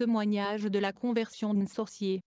témoignage de la conversion d'un sorcier.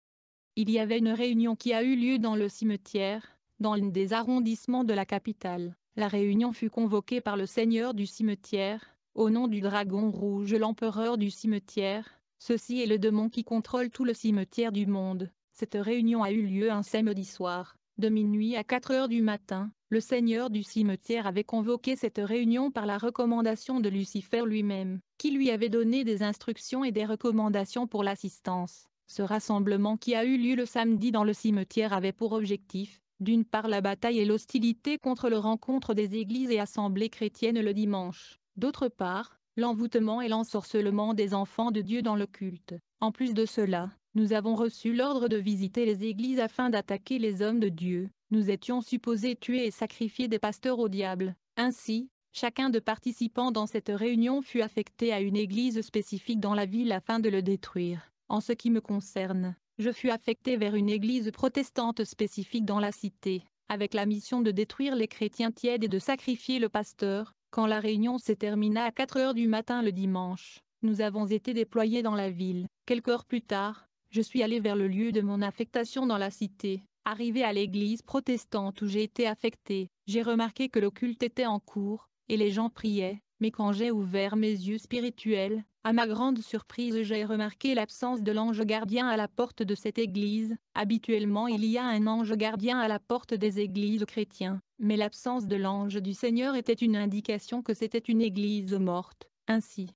Il y avait une réunion qui a eu lieu dans le cimetière, dans l'un des arrondissements de la capitale. La réunion fut convoquée par le seigneur du cimetière, au nom du dragon rouge l'empereur du cimetière, ceci est le démon qui contrôle tout le cimetière du monde. Cette réunion a eu lieu un samedi soir de minuit à 4 heures du matin, le seigneur du cimetière avait convoqué cette réunion par la recommandation de Lucifer lui-même, qui lui avait donné des instructions et des recommandations pour l'assistance. Ce rassemblement qui a eu lieu le samedi dans le cimetière avait pour objectif, d'une part la bataille et l'hostilité contre le rencontre des églises et assemblées chrétiennes le dimanche, d'autre part, l'envoûtement et l'ensorcellement des enfants de Dieu dans le culte. En plus de cela, nous avons reçu l'ordre de visiter les églises afin d'attaquer les hommes de Dieu. Nous étions supposés tuer et sacrifier des pasteurs au diable. Ainsi, chacun de participants dans cette réunion fut affecté à une église spécifique dans la ville afin de le détruire. En ce qui me concerne, je fus affecté vers une église protestante spécifique dans la cité, avec la mission de détruire les chrétiens tièdes et de sacrifier le pasteur. Quand la réunion s'est terminée à 4 heures du matin le dimanche, nous avons été déployés dans la ville. Quelques heures plus tard, je suis allé vers le lieu de mon affectation dans la cité. Arrivé à l'église protestante où j'ai été affecté, j'ai remarqué que le culte était en cours, et les gens priaient, mais quand j'ai ouvert mes yeux spirituels, à ma grande surprise j'ai remarqué l'absence de l'ange gardien à la porte de cette église, habituellement il y a un ange gardien à la porte des églises chrétiennes, mais l'absence de l'ange du Seigneur était une indication que c'était une église morte, ainsi,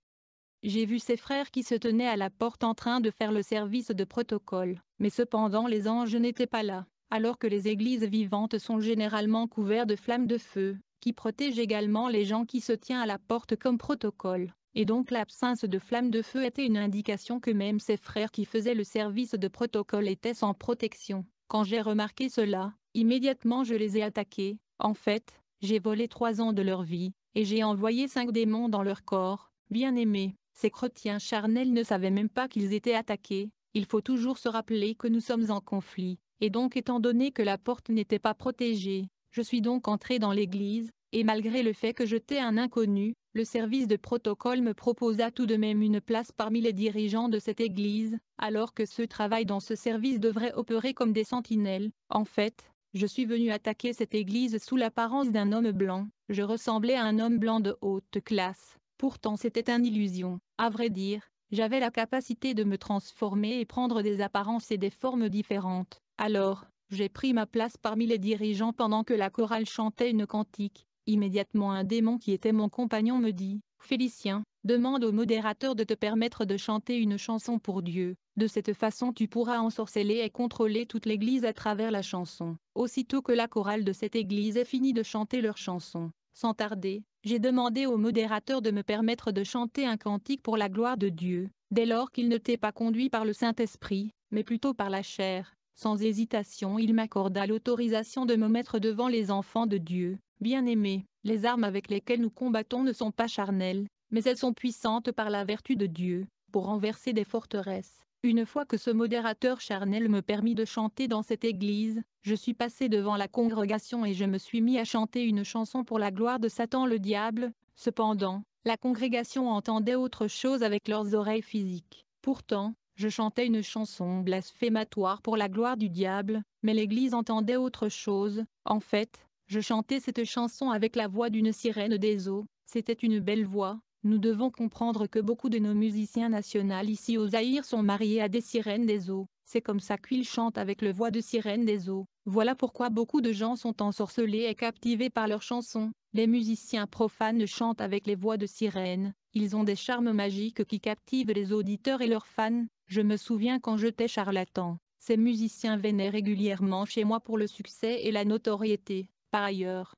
j'ai vu ses frères qui se tenaient à la porte en train de faire le service de protocole, mais cependant les anges n'étaient pas là, alors que les églises vivantes sont généralement couvertes de flammes de feu, qui protègent également les gens qui se tiennent à la porte comme protocole. Et donc l'absence de flammes de feu était une indication que même ses frères qui faisaient le service de protocole étaient sans protection. Quand j'ai remarqué cela, immédiatement je les ai attaqués. En fait, j'ai volé trois ans de leur vie, et j'ai envoyé cinq démons dans leur corps, bien aimés. Ces chrétiens charnels ne savaient même pas qu'ils étaient attaqués, il faut toujours se rappeler que nous sommes en conflit, et donc étant donné que la porte n'était pas protégée, je suis donc entré dans l'église, et malgré le fait que j'étais un inconnu, le service de protocole me proposa tout de même une place parmi les dirigeants de cette église, alors que ceux travaillent dans ce service devraient opérer comme des sentinelles. En fait, je suis venu attaquer cette église sous l'apparence d'un homme blanc, je ressemblais à un homme blanc de haute classe, Pourtant c'était une illusion, à vrai dire, j'avais la capacité de me transformer et prendre des apparences et des formes différentes. Alors, j'ai pris ma place parmi les dirigeants pendant que la chorale chantait une cantique. Immédiatement un démon qui était mon compagnon me dit, Félicien, demande au modérateur de te permettre de chanter une chanson pour Dieu. De cette façon tu pourras ensorceler et contrôler toute l'église à travers la chanson. Aussitôt que la chorale de cette église est fini de chanter leur chanson, sans tarder, j'ai demandé au modérateur de me permettre de chanter un cantique pour la gloire de Dieu, dès lors qu'il ne t'est pas conduit par le Saint-Esprit, mais plutôt par la chair. Sans hésitation il m'accorda l'autorisation de me mettre devant les enfants de Dieu. Bien-aimés, les armes avec lesquelles nous combattons ne sont pas charnelles, mais elles sont puissantes par la vertu de Dieu, pour renverser des forteresses. Une fois que ce modérateur charnel me permit de chanter dans cette église, je suis passé devant la congrégation et je me suis mis à chanter une chanson pour la gloire de Satan le diable, cependant, la congrégation entendait autre chose avec leurs oreilles physiques. Pourtant, je chantais une chanson blasphématoire pour la gloire du diable, mais l'église entendait autre chose, en fait, je chantais cette chanson avec la voix d'une sirène des eaux, c'était une belle voix, nous devons comprendre que beaucoup de nos musiciens nationaux ici aux Zaïre sont mariés à des sirènes des eaux. C'est comme ça qu'ils chantent avec le voix de sirène des eaux. Voilà pourquoi beaucoup de gens sont ensorcelés et captivés par leurs chansons. Les musiciens profanes chantent avec les voix de sirènes. Ils ont des charmes magiques qui captivent les auditeurs et leurs fans. Je me souviens quand j'étais charlatan. Ces musiciens venaient régulièrement chez moi pour le succès et la notoriété. Par ailleurs,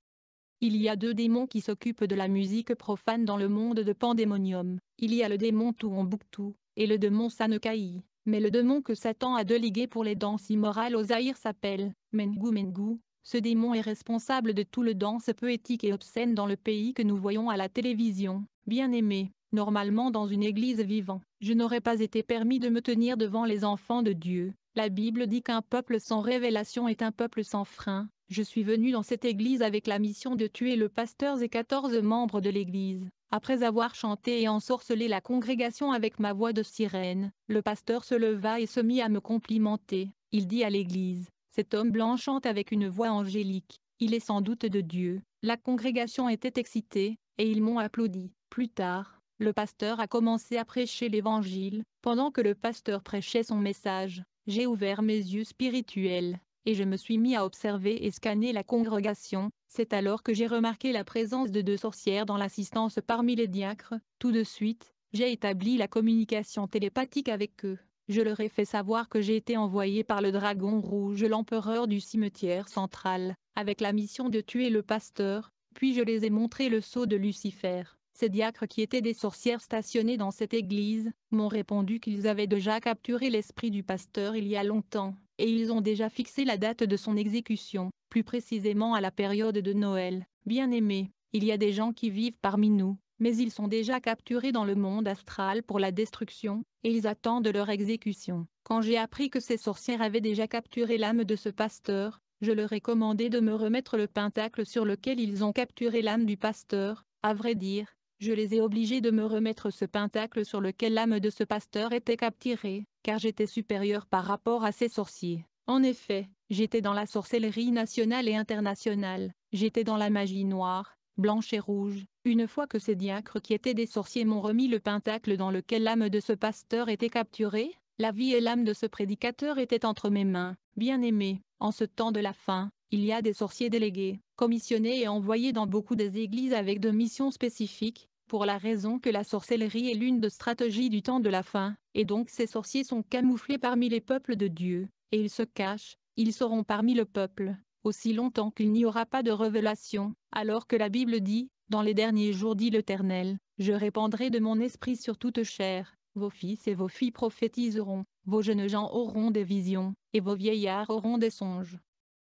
il y a deux démons qui s'occupent de la musique profane dans le monde de Pandémonium. Il y a le démon Touombouctou, et le démon Sanokai. Mais le démon que Satan a délégué pour les danses immorales aux Aïrs s'appelle Mengu Mengu. Ce démon est responsable de tout le danse poétique et obscène dans le pays que nous voyons à la télévision. Bien aimé, normalement dans une église vivant, je n'aurais pas été permis de me tenir devant les enfants de Dieu, la Bible dit qu'un peuple sans révélation est un peuple sans frein. Je suis venu dans cette église avec la mission de tuer le pasteur et 14 membres de l'église. Après avoir chanté et ensorcelé la congrégation avec ma voix de sirène, le pasteur se leva et se mit à me complimenter. Il dit à l'église, cet homme blanc chante avec une voix angélique. Il est sans doute de Dieu. La congrégation était excitée, et ils m'ont applaudi. Plus tard, le pasteur a commencé à prêcher l'évangile, pendant que le pasteur prêchait son message, j'ai ouvert mes yeux spirituels, et je me suis mis à observer et scanner la congrégation, c'est alors que j'ai remarqué la présence de deux sorcières dans l'assistance parmi les diacres, tout de suite, j'ai établi la communication télépathique avec eux. Je leur ai fait savoir que j'ai été envoyé par le dragon rouge l'empereur du cimetière central, avec la mission de tuer le pasteur, puis je les ai montré le sceau de Lucifer. Ces diacres qui étaient des sorcières stationnées dans cette église, m'ont répondu qu'ils avaient déjà capturé l'esprit du pasteur il y a longtemps, et ils ont déjà fixé la date de son exécution, plus précisément à la période de Noël. Bien aimé, il y a des gens qui vivent parmi nous, mais ils sont déjà capturés dans le monde astral pour la destruction, et ils attendent leur exécution. Quand j'ai appris que ces sorcières avaient déjà capturé l'âme de ce pasteur, je leur ai commandé de me remettre le pentacle sur lequel ils ont capturé l'âme du pasteur, à vrai dire, je les ai obligés de me remettre ce pentacle sur lequel l'âme de ce pasteur était capturée, car j'étais supérieur par rapport à ces sorciers. En effet, j'étais dans la sorcellerie nationale et internationale, j'étais dans la magie noire, blanche et rouge, une fois que ces diacres qui étaient des sorciers m'ont remis le pentacle dans lequel l'âme de ce pasteur était capturée, la vie et l'âme de ce prédicateur étaient entre mes mains. Bien aimé, en ce temps de la fin, il y a des sorciers délégués, commissionnés et envoyés dans beaucoup des églises avec de missions spécifiques, pour la raison que la sorcellerie est l'une des stratégies du temps de la fin, et donc ces sorciers sont camouflés parmi les peuples de Dieu, et ils se cachent, ils seront parmi le peuple, aussi longtemps qu'il n'y aura pas de révélation, alors que la Bible dit, dans les derniers jours dit l'Éternel, je répandrai de mon esprit sur toute chair, vos fils et vos filles prophétiseront, vos jeunes gens auront des visions, et vos vieillards auront des songes.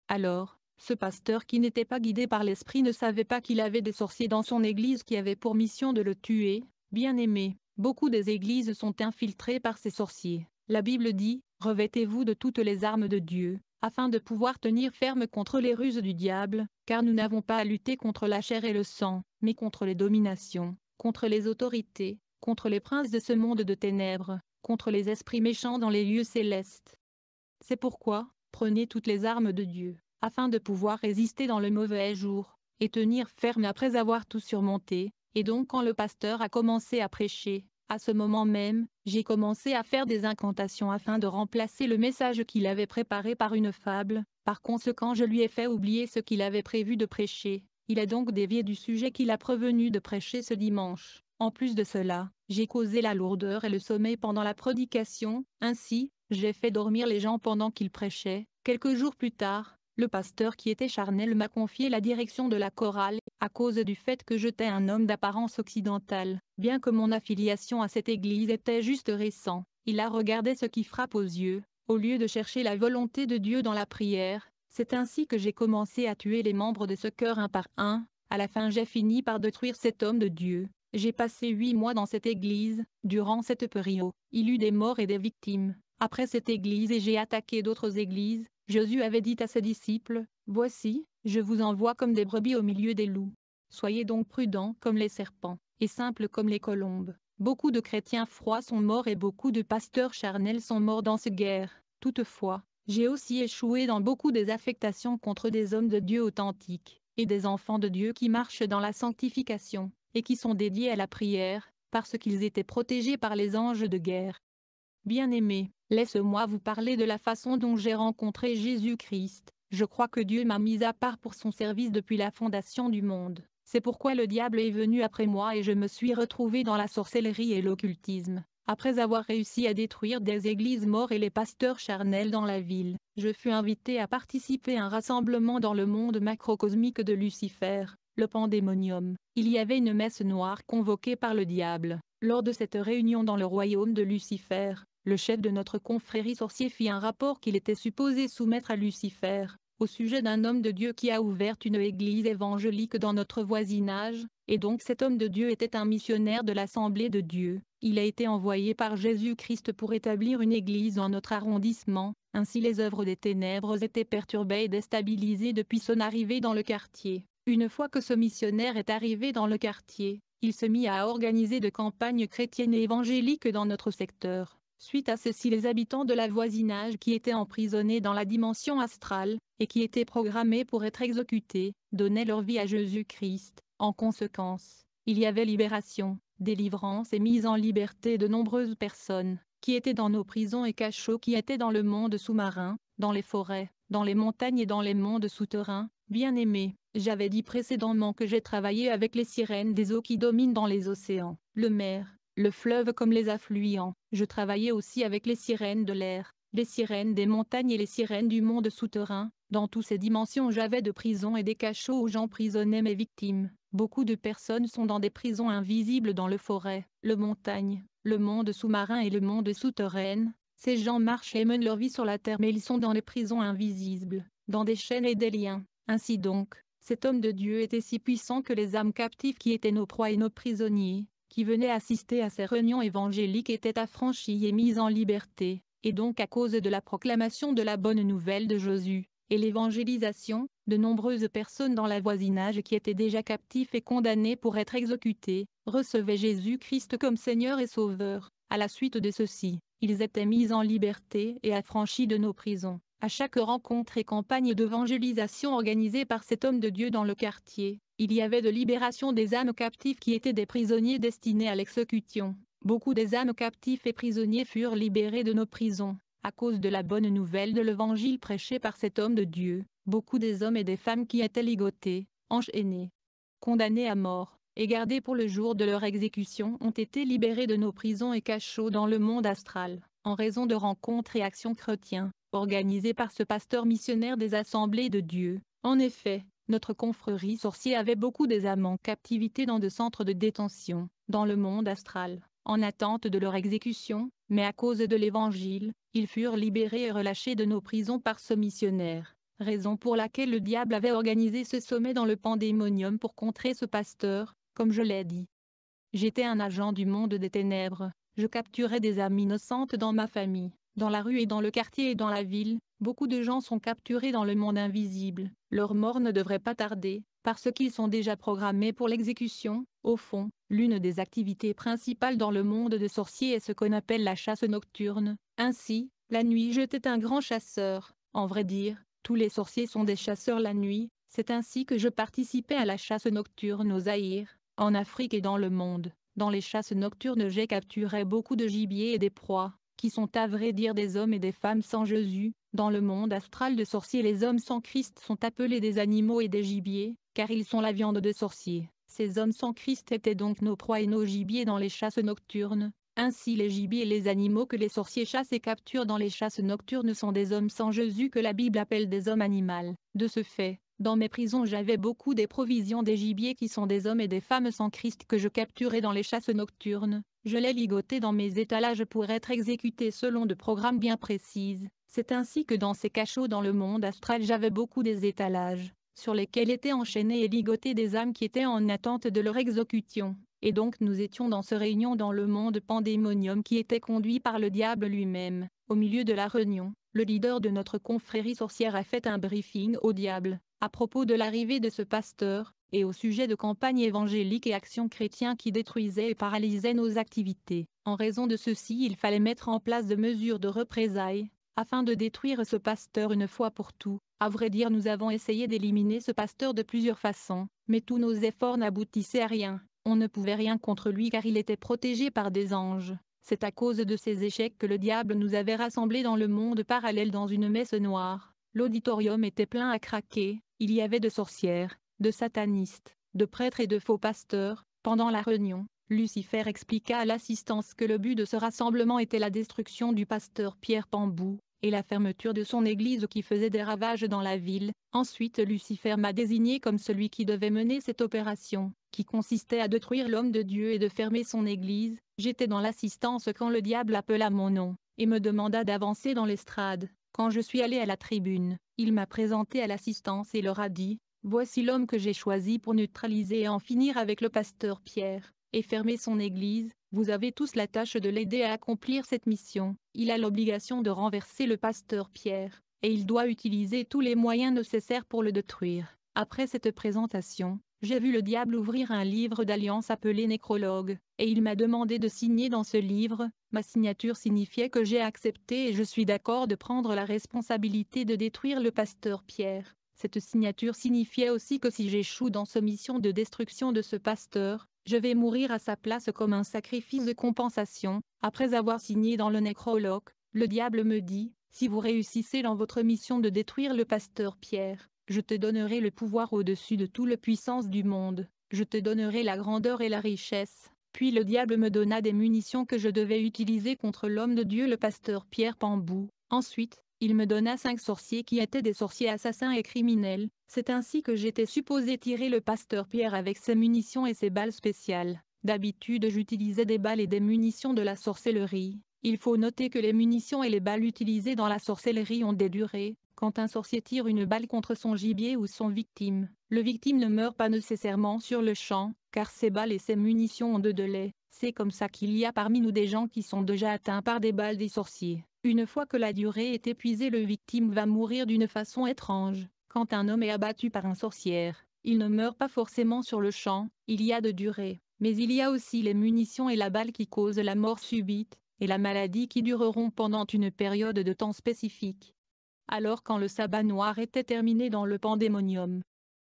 Alors, ce pasteur qui n'était pas guidé par l'esprit ne savait pas qu'il avait des sorciers dans son église qui avaient pour mission de le tuer. Bien aimé, beaucoup des églises sont infiltrées par ces sorciers. La Bible dit, revêtez-vous de toutes les armes de Dieu, afin de pouvoir tenir ferme contre les ruses du diable, car nous n'avons pas à lutter contre la chair et le sang, mais contre les dominations, contre les autorités, contre les princes de ce monde de ténèbres, contre les esprits méchants dans les lieux célestes. C'est pourquoi, prenez toutes les armes de Dieu, afin de pouvoir résister dans le mauvais jour, et tenir ferme après avoir tout surmonté, et donc quand le pasteur a commencé à prêcher, à ce moment même, j'ai commencé à faire des incantations afin de remplacer le message qu'il avait préparé par une fable, par conséquent je lui ai fait oublier ce qu'il avait prévu de prêcher, il a donc dévié du sujet qu'il a prévenu de prêcher ce dimanche. En plus de cela, j'ai causé la lourdeur et le sommeil pendant la prédication, ainsi, j'ai fait dormir les gens pendant qu'ils prêchaient. Quelques jours plus tard, le pasteur qui était charnel m'a confié la direction de la chorale, à cause du fait que j'étais un homme d'apparence occidentale, bien que mon affiliation à cette église était juste récent, il a regardé ce qui frappe aux yeux, au lieu de chercher la volonté de Dieu dans la prière, c'est ainsi que j'ai commencé à tuer les membres de ce cœur un par un, à la fin j'ai fini par détruire cet homme de Dieu. J'ai passé huit mois dans cette église, durant cette période, il eut des morts et des victimes. Après cette église et j'ai attaqué d'autres églises, Jésus avait dit à ses disciples, Voici, je vous envoie comme des brebis au milieu des loups. Soyez donc prudents comme les serpents, et simples comme les colombes. Beaucoup de chrétiens froids sont morts et beaucoup de pasteurs charnels sont morts dans ce guerre. Toutefois, j'ai aussi échoué dans beaucoup des affectations contre des hommes de Dieu authentiques, et des enfants de Dieu qui marchent dans la sanctification, et qui sont dédiés à la prière, parce qu'ils étaient protégés par les anges de guerre. Bien-aimés, Laisse-moi vous parler de la façon dont j'ai rencontré Jésus-Christ. Je crois que Dieu m'a mis à part pour son service depuis la fondation du monde. C'est pourquoi le diable est venu après moi et je me suis retrouvé dans la sorcellerie et l'occultisme. Après avoir réussi à détruire des églises mortes et les pasteurs charnels dans la ville, je fus invité à participer à un rassemblement dans le monde macrocosmique de Lucifer, le pandémonium. Il y avait une messe noire convoquée par le diable. Lors de cette réunion dans le royaume de Lucifer, le chef de notre confrérie sorcier fit un rapport qu'il était supposé soumettre à Lucifer, au sujet d'un homme de Dieu qui a ouvert une église évangélique dans notre voisinage, et donc cet homme de Dieu était un missionnaire de l'Assemblée de Dieu, il a été envoyé par Jésus-Christ pour établir une église dans notre arrondissement, ainsi les œuvres des ténèbres étaient perturbées et déstabilisées depuis son arrivée dans le quartier. Une fois que ce missionnaire est arrivé dans le quartier, il se mit à organiser de campagnes chrétiennes et évangéliques dans notre secteur. Suite à ceci les habitants de la voisinage qui étaient emprisonnés dans la dimension astrale, et qui étaient programmés pour être exécutés, donnaient leur vie à Jésus-Christ. En conséquence, il y avait libération, délivrance et mise en liberté de nombreuses personnes, qui étaient dans nos prisons et cachots qui étaient dans le monde sous-marin, dans les forêts, dans les montagnes et dans les mondes souterrains, bien aimés. J'avais dit précédemment que j'ai travaillé avec les sirènes des eaux qui dominent dans les océans. Le maire, le fleuve comme les affluents. Je travaillais aussi avec les sirènes de l'air, les sirènes des montagnes et les sirènes du monde souterrain. Dans toutes ces dimensions j'avais de prisons et des cachots où j'emprisonnais mes victimes. Beaucoup de personnes sont dans des prisons invisibles dans le forêt, le montagne, le monde sous-marin et le monde souterrain. Ces gens marchent et mènent leur vie sur la terre mais ils sont dans les prisons invisibles, dans des chaînes et des liens. Ainsi donc, cet homme de Dieu était si puissant que les âmes captives qui étaient nos proies et nos prisonniers, qui venaient assister à ces réunions évangéliques étaient affranchis et mis en liberté, et donc à cause de la proclamation de la bonne nouvelle de Jésus, et l'évangélisation, de nombreuses personnes dans la voisinage qui étaient déjà captifs et condamnés pour être exécutés, recevaient Jésus-Christ comme Seigneur et Sauveur. À la suite de ceci, ils étaient mis en liberté et affranchis de nos prisons. À chaque rencontre et campagne d'évangélisation organisée par cet homme de Dieu dans le quartier, il y avait de libération des âmes captives qui étaient des prisonniers destinés à l'exécution. Beaucoup des âmes captives et prisonniers furent libérés de nos prisons, à cause de la bonne nouvelle de l'évangile prêché par cet homme de Dieu. Beaucoup des hommes et des femmes qui étaient ligotés, enchaînés, condamnés à mort, et gardés pour le jour de leur exécution ont été libérés de nos prisons et cachots dans le monde astral, en raison de rencontres et actions chrétiennes organisé par ce pasteur missionnaire des assemblées de Dieu. En effet, notre confrérie sorcier avait beaucoup des âmes en captivité dans de centres de détention, dans le monde astral, en attente de leur exécution, mais à cause de l'Évangile, ils furent libérés et relâchés de nos prisons par ce missionnaire, raison pour laquelle le diable avait organisé ce sommet dans le pandémonium pour contrer ce pasteur, comme je l'ai dit. J'étais un agent du monde des ténèbres, je capturais des âmes innocentes dans ma famille, dans la rue et dans le quartier et dans la ville, beaucoup de gens sont capturés dans le monde invisible. Leur mort ne devrait pas tarder, parce qu'ils sont déjà programmés pour l'exécution. Au fond, l'une des activités principales dans le monde de sorciers est ce qu'on appelle la chasse nocturne. Ainsi, la nuit j'étais un grand chasseur. En vrai dire, tous les sorciers sont des chasseurs la nuit, c'est ainsi que je participais à la chasse nocturne aux zaïres en Afrique et dans le monde. Dans les chasses nocturnes j'ai capturé beaucoup de gibier et des proies qui sont à vrai dire des hommes et des femmes sans Jésus. Dans le monde astral de sorciers les hommes sans Christ sont appelés des animaux et des gibiers, car ils sont la viande de sorciers. Ces hommes sans Christ étaient donc nos proies et nos gibiers dans les chasses nocturnes. Ainsi les gibiers et les animaux que les sorciers chassent et capturent dans les chasses nocturnes sont des hommes sans Jésus que la Bible appelle des hommes animaux. De ce fait, dans mes prisons j'avais beaucoup des provisions des gibiers qui sont des hommes et des femmes sans Christ que je capturais dans les chasses nocturnes. Je l'ai ligoté dans mes étalages pour être exécuté selon de programmes bien précises. C'est ainsi que dans ces cachots dans le monde astral j'avais beaucoup des étalages, sur lesquels étaient enchaînés et ligotés des âmes qui étaient en attente de leur exécution. Et donc nous étions dans ce réunion dans le monde pandémonium qui était conduit par le diable lui-même. Au milieu de la réunion, le leader de notre confrérie sorcière a fait un briefing au diable à propos de l'arrivée de ce pasteur, et au sujet de campagnes évangéliques et actions chrétiennes qui détruisaient et paralysaient nos activités. En raison de ceci il fallait mettre en place de mesures de représailles, afin de détruire ce pasteur une fois pour tout. À vrai dire nous avons essayé d'éliminer ce pasteur de plusieurs façons, mais tous nos efforts n'aboutissaient à rien, on ne pouvait rien contre lui car il était protégé par des anges. C'est à cause de ces échecs que le diable nous avait rassemblés dans le monde parallèle dans une messe noire. L'auditorium était plein à craquer, il y avait de sorcières, de satanistes, de prêtres et de faux pasteurs. Pendant la réunion, Lucifer expliqua à l'assistance que le but de ce rassemblement était la destruction du pasteur Pierre Pambou, et la fermeture de son église qui faisait des ravages dans la ville. Ensuite Lucifer m'a désigné comme celui qui devait mener cette opération, qui consistait à détruire l'homme de Dieu et de fermer son église. J'étais dans l'assistance quand le diable appela mon nom, et me demanda d'avancer dans l'estrade. Quand je suis allé à la tribune, il m'a présenté à l'assistance et leur a dit, voici l'homme que j'ai choisi pour neutraliser et en finir avec le pasteur Pierre, et fermer son église, vous avez tous la tâche de l'aider à accomplir cette mission, il a l'obligation de renverser le pasteur Pierre, et il doit utiliser tous les moyens nécessaires pour le détruire. Après cette présentation, j'ai vu le diable ouvrir un livre d'alliance appelé Nécrologue, et il m'a demandé de signer dans ce livre, Ma signature signifiait que j'ai accepté et je suis d'accord de prendre la responsabilité de détruire le pasteur Pierre. Cette signature signifiait aussi que si j'échoue dans ce mission de destruction de ce pasteur, je vais mourir à sa place comme un sacrifice de compensation. Après avoir signé dans le nécrologue, le diable me dit, si vous réussissez dans votre mission de détruire le pasteur Pierre, je te donnerai le pouvoir au-dessus de toute la puissance du monde, je te donnerai la grandeur et la richesse, puis le diable me donna des munitions que je devais utiliser contre l'homme de Dieu le pasteur Pierre Pambou. Ensuite, il me donna cinq sorciers qui étaient des sorciers assassins et criminels, c'est ainsi que j'étais supposé tirer le pasteur Pierre avec ses munitions et ses balles spéciales. D'habitude j'utilisais des balles et des munitions de la sorcellerie. Il faut noter que les munitions et les balles utilisées dans la sorcellerie ont des durées, quand un sorcier tire une balle contre son gibier ou son victime, le victime ne meurt pas nécessairement sur le champ, car ses balles et ses munitions ont de délai. C'est comme ça qu'il y a parmi nous des gens qui sont déjà atteints par des balles des sorciers. Une fois que la durée est épuisée, le victime va mourir d'une façon étrange. Quand un homme est abattu par un sorcière, il ne meurt pas forcément sur le champ, il y a de durée. Mais il y a aussi les munitions et la balle qui causent la mort subite, et la maladie qui dureront pendant une période de temps spécifique alors quand le sabbat noir était terminé dans le pandémonium.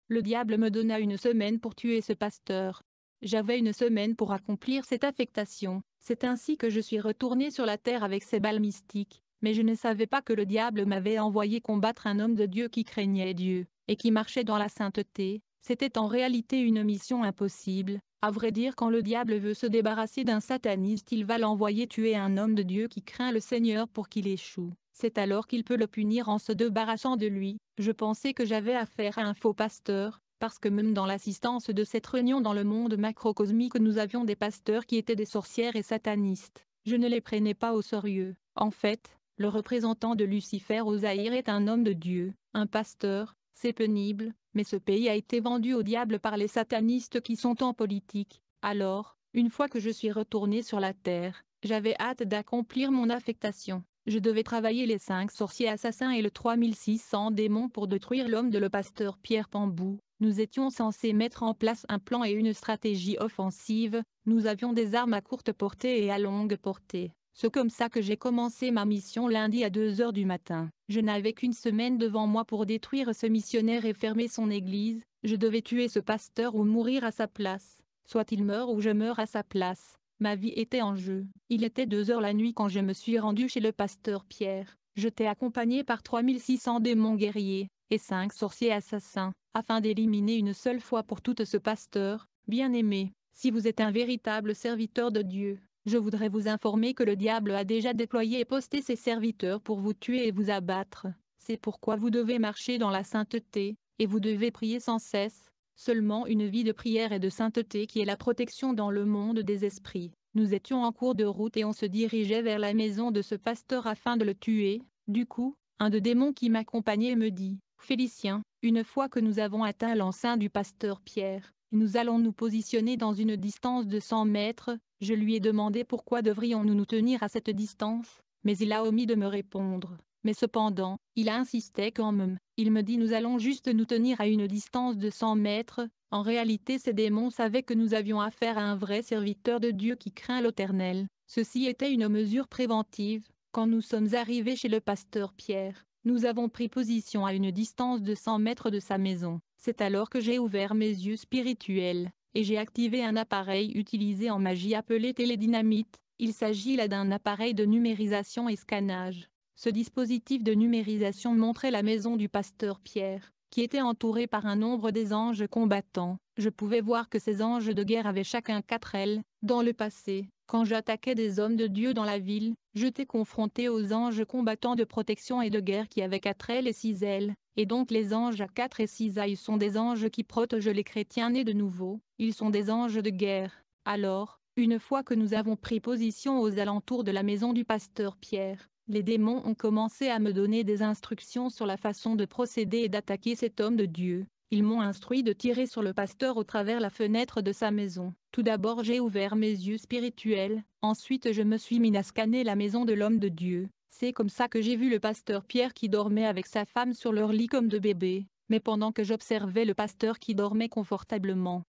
Le diable me donna une semaine pour tuer ce pasteur. J'avais une semaine pour accomplir cette affectation, c'est ainsi que je suis retourné sur la terre avec ces balles mystiques, mais je ne savais pas que le diable m'avait envoyé combattre un homme de Dieu qui craignait Dieu, et qui marchait dans la sainteté, c'était en réalité une mission impossible, à vrai dire quand le diable veut se débarrasser d'un sataniste il va l'envoyer tuer un homme de Dieu qui craint le Seigneur pour qu'il échoue. C'est alors qu'il peut le punir en se débarrassant de lui. Je pensais que j'avais affaire à un faux pasteur, parce que même dans l'assistance de cette réunion dans le monde macrocosmique nous avions des pasteurs qui étaient des sorcières et satanistes. Je ne les prenais pas au sérieux. En fait, le représentant de Lucifer zaïre est un homme de Dieu, un pasteur, c'est pénible, mais ce pays a été vendu au diable par les satanistes qui sont en politique. Alors, une fois que je suis retourné sur la terre, j'avais hâte d'accomplir mon affectation. Je devais travailler les cinq sorciers assassins et le 3600 démons pour détruire l'homme de le pasteur Pierre Pambou. Nous étions censés mettre en place un plan et une stratégie offensive, nous avions des armes à courte portée et à longue portée. C'est comme ça que j'ai commencé ma mission lundi à 2h du matin. Je n'avais qu'une semaine devant moi pour détruire ce missionnaire et fermer son église, je devais tuer ce pasteur ou mourir à sa place. Soit il meurt ou je meurs à sa place. Ma vie était en jeu. Il était 2 heures la nuit quand je me suis rendu chez le pasteur Pierre. Je t'ai accompagné par 3600 démons guerriers et cinq sorciers assassins, afin d'éliminer une seule fois pour toutes ce pasteur, bien-aimé, si vous êtes un véritable serviteur de Dieu, je voudrais vous informer que le diable a déjà déployé et posté ses serviteurs pour vous tuer et vous abattre, c'est pourquoi vous devez marcher dans la sainteté, et vous devez prier sans cesse, seulement une vie de prière et de sainteté qui est la protection dans le monde des esprits. Nous étions en cours de route et on se dirigeait vers la maison de ce pasteur afin de le tuer, du coup, un de démons qui m'accompagnait me dit, Félicien, une fois que nous avons atteint l'enceinte du pasteur Pierre, nous allons nous positionner dans une distance de 100 mètres, je lui ai demandé pourquoi devrions-nous nous tenir à cette distance, mais il a omis de me répondre. Mais cependant, il a insisté quand même. Il me dit nous allons juste nous tenir à une distance de 100 mètres. En réalité ces démons savaient que nous avions affaire à un vrai serviteur de Dieu qui craint l'Éternel. Ceci était une mesure préventive. Quand nous sommes arrivés chez le pasteur Pierre, nous avons pris position à une distance de 100 mètres de sa maison. C'est alors que j'ai ouvert mes yeux spirituels et j'ai activé un appareil utilisé en magie appelé télédynamite. Il s'agit là d'un appareil de numérisation et scannage. Ce dispositif de numérisation montrait la maison du pasteur Pierre, qui était entouré par un nombre des anges combattants. Je pouvais voir que ces anges de guerre avaient chacun quatre ailes. Dans le passé, quand j'attaquais des hommes de Dieu dans la ville, j'étais confronté aux anges combattants de protection et de guerre qui avaient quatre ailes et six ailes. Et donc les anges à quatre et six ailes sont des anges qui protègent les chrétiens nés de nouveau, ils sont des anges de guerre. Alors, une fois que nous avons pris position aux alentours de la maison du pasteur Pierre, les démons ont commencé à me donner des instructions sur la façon de procéder et d'attaquer cet homme de Dieu. Ils m'ont instruit de tirer sur le pasteur au travers la fenêtre de sa maison. Tout d'abord j'ai ouvert mes yeux spirituels, ensuite je me suis mis à scanner la maison de l'homme de Dieu, c'est comme ça que j'ai vu le pasteur Pierre qui dormait avec sa femme sur leur lit comme de bébé, mais pendant que j'observais le pasteur qui dormait confortablement.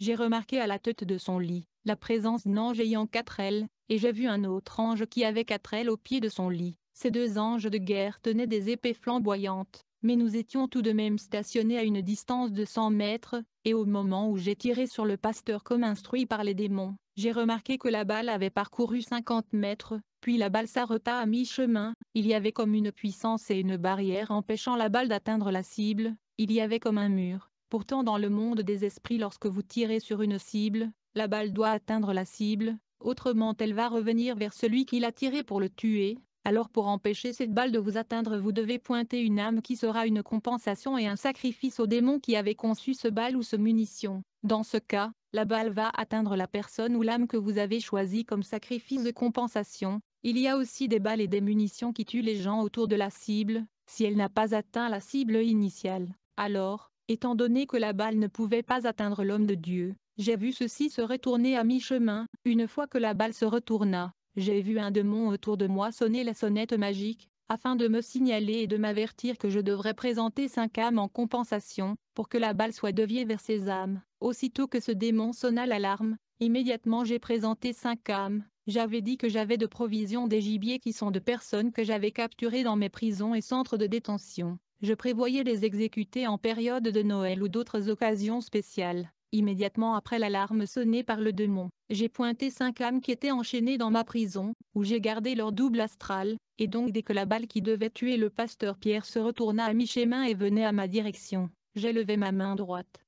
J'ai remarqué à la tête de son lit, la présence d'un ange ayant quatre ailes, et j'ai vu un autre ange qui avait quatre ailes au pied de son lit. Ces deux anges de guerre tenaient des épées flamboyantes, mais nous étions tout de même stationnés à une distance de 100 mètres, et au moment où j'ai tiré sur le pasteur comme instruit par les démons, j'ai remarqué que la balle avait parcouru 50 mètres, puis la balle s'arrêta à mi-chemin, il y avait comme une puissance et une barrière empêchant la balle d'atteindre la cible, il y avait comme un mur. Pourtant dans le monde des esprits lorsque vous tirez sur une cible, la balle doit atteindre la cible, autrement elle va revenir vers celui qui l'a tirée pour le tuer, alors pour empêcher cette balle de vous atteindre vous devez pointer une âme qui sera une compensation et un sacrifice au démon qui avait conçu ce balle ou ce munition. Dans ce cas, la balle va atteindre la personne ou l'âme que vous avez choisie comme sacrifice de compensation, il y a aussi des balles et des munitions qui tuent les gens autour de la cible, si elle n'a pas atteint la cible initiale. Alors, étant donné que la balle ne pouvait pas atteindre l'homme de Dieu, j'ai vu ceci se retourner à mi-chemin, une fois que la balle se retourna, j'ai vu un démon autour de moi sonner la sonnette magique, afin de me signaler et de m'avertir que je devrais présenter cinq âmes en compensation, pour que la balle soit deviée vers ces âmes. Aussitôt que ce démon sonna l'alarme, immédiatement j'ai présenté cinq âmes, j'avais dit que j'avais de provisions des gibiers qui sont de personnes que j'avais capturées dans mes prisons et centres de détention. Je prévoyais les exécuter en période de Noël ou d'autres occasions spéciales. Immédiatement après l'alarme sonnée par le démon, j'ai pointé cinq âmes qui étaient enchaînées dans ma prison, où j'ai gardé leur double astral, et donc dès que la balle qui devait tuer le pasteur Pierre se retourna à mi-chemin et venait à ma direction, j'ai levé ma main droite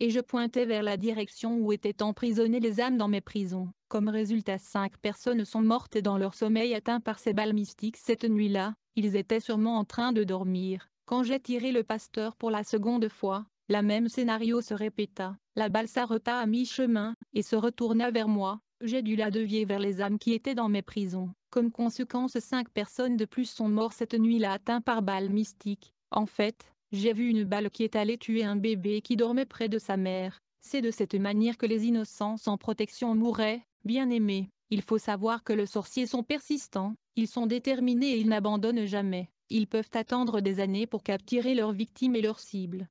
et je pointais vers la direction où étaient emprisonnées les âmes dans mes prisons. Comme résultat cinq personnes sont mortes dans leur sommeil atteint par ces balles mystiques cette nuit-là, ils étaient sûrement en train de dormir. Quand j'ai tiré le pasteur pour la seconde fois, la même scénario se répéta. La balle s'arrêta à mi-chemin, et se retourna vers moi, j'ai dû la devier vers les âmes qui étaient dans mes prisons. Comme conséquence cinq personnes de plus sont mortes cette nuit-là atteintes par balles mystiques. En fait, j'ai vu une balle qui est allée tuer un bébé qui dormait près de sa mère. C'est de cette manière que les innocents sans protection mouraient, bien aimés. Il faut savoir que les sorciers sont persistants, ils sont déterminés et ils n'abandonnent jamais. Ils peuvent attendre des années pour capturer leurs victimes et leurs cibles.